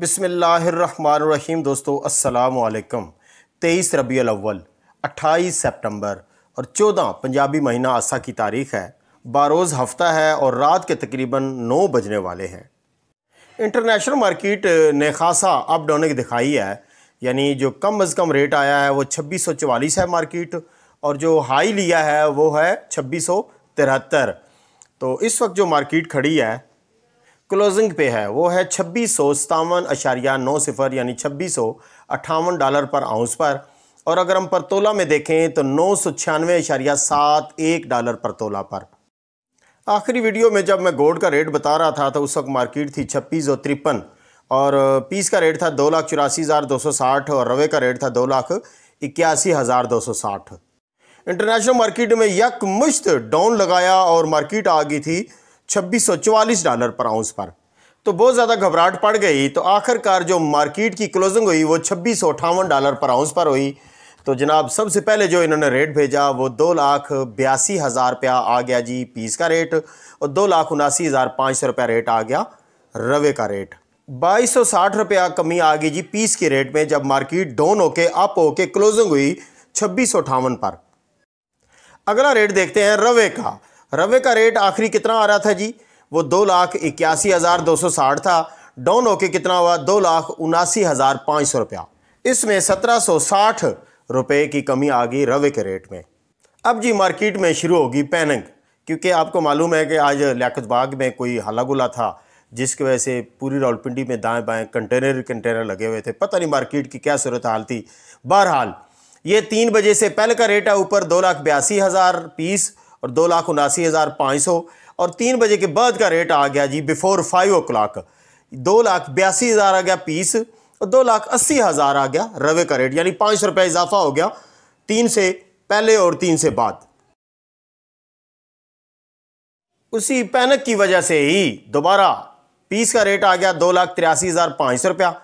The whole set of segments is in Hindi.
बिसमीम दोस्तों अस्सलाम तेईस रबी अव्वल अट्ठाईस सेप्टंबर और चौदह पंजाबी महीना आसा की तारीख है बारोज़ हफ्ता है और रात के तकरीबन नौ बजने वाले हैं इंटरनेशनल मार्केट ने खासा अप डाउनिंग दिखाई है यानी जो कम अज़ कम रेट आया है वो छब्बीस सौ चवालीस है मार्केट और जो हाई लिया है वो है छब्बीस सौ तिहत्तर तो इस वक्त जो मार्केट खड़ी है क्लोजिंग पे है वो है छब्बीस सौ सतावन अशारिया नौ सिफर यानी छब्बीस सौ अट्ठावन डॉलर पर आउंस पर और अगर हम पर तोला में देखें तो नौ सौ छियानवे अशारिया सात एक डॉलर पर तोला पर आखिरी वीडियो में जब मैं गोल्ड का रेट बता रहा था तो उस वक्त मार्केट थी छब्बीस सौ तिरपन और पीस का रेट था दो लाख चौरासी हज़ार दो सौ साठ और रवे का रेट था दो लाख इक्यासी हज़ार दो सौ साठ इंटरनेशनल मार्केट में यक मुश्त डाउन लगाया और मार्केट आ गई थी छब्बीस डॉलर पर आउंस पर तो बहुत ज़्यादा घबराहट पड़ गई तो आखिरकार जो मार्केट की क्लोजिंग हुई वो छब्बीस डॉलर पर आउंस पर हुई तो जनाब सबसे पहले जो इन्होंने रेट भेजा वो दो लाख बयासी हज़ार रुपया आ गया जी पीस का रेट और दो लाख उनासी हज़ार पाँच सौ रुपया रेट आ गया रवे का रेट बाईस सौ साठ रुपया कमी आ गई जी पीस के रेट में जब मार्केट डाउन होके अप होके क्लोजिंग हुई छब्बीस सौ अठावन पर अगला रेट देखते हैं रवे का रवे का रेट आखिरी कितना आ रहा था जी वो दो लाख इक्यासी हज़ार दो सौ साठ था डाउन होके कितना हुआ दो लाख उनासी हज़ार पाँच सौ रुपया इसमें सत्रह सौ साठ रुपये की कमी आ गई रवे के रेट में अब जी मार्केट में शुरू होगी पैनंग क्योंकि आपको मालूम है कि आज लियाकत बाग में कोई हला गुला था जिसकी वजह से पूरी रावलपिंडी में दाएं बाएं कंटेनर कंटेनर लगे हुए थे पता नहीं मार्केट की क्या सूरत हाल थी बहरहाल ये तीन बजे से पहले का रेट है ऊपर दो लाख बयासी हज़ार पीस और दो लाख उनासी हज़ार पाँच सौ और तीन बजे के बाद का रेट आ गया जी बिफोर फाइव ओ क्लाक दो लाख बयासी हज़ार आ गया पीस और दो लाख अस्सी हज़ार आ गया रवे का रेट यानी पाँच सौ रुपये इजाफा हो गया तीन से पहले और तीन से बाद उसी पैनक की वजह से ही दोबारा पीस का रेट आ गया दो लाख तिरासी हज़ार पाँच सौ रुपया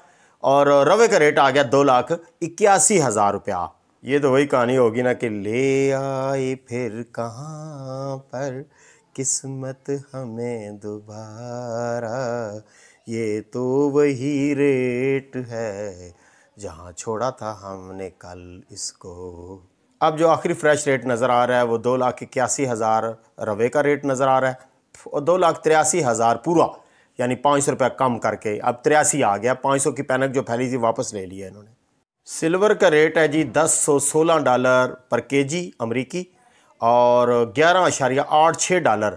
और रवे का रेट आ गया दो लाख इक्यासी हज़ार रुपया ये तो वही कहानी होगी ना कि ले आए फिर कहाँ पर किस्मत हमें दोबारा ये तो वही रेट है जहाँ छोड़ा था हमने कल इसको अब जो आखिरी फ्रेश रेट नज़र आ रहा है वो दो लाख इक्यासी हज़ार रवे का रेट नज़र आ रहा है और दो लाख तिरासी हज़ार पूरा यानी पाँच सौ रुपया कम करके अब तिरासी आ गया पाँच सौ की पैनक जो फैली थी वापस ले लिया इन्होंने सिल्वर का रेट है जी दस सौ सोलह डॉलर पर के जी अमरीकी और ग्यारह अशारिया आठ छः डॉलर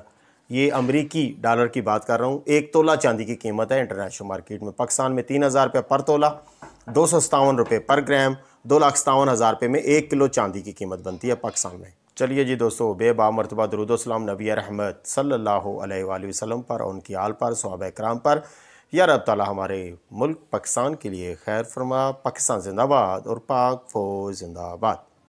ये अमरीकी डॉलर की बात कर रहा हूँ एक तोला चांदी की कीमत है इंटरनेशनल मार्केट में पाकिस्तान में तीन हज़ार रुपये पर तोला दो सौ सतावन रुपये पर ग्राम दो लाख सतावन हज़ार रुपये में एक किलो चांदी की कीमत बनती है पाकिस्तान में चलिए जी दोस्तों बेबा मरतबा दरुदोसलाम नबी रहमत सल्ला वसम पर उनकी आल पर सहाब कराम पर या रब तला हमारे मुल्क पाकिस्तान के लिए खैर फरमा पाकिस्तान जिंदाबाद और पाक फौज जिंदाबाद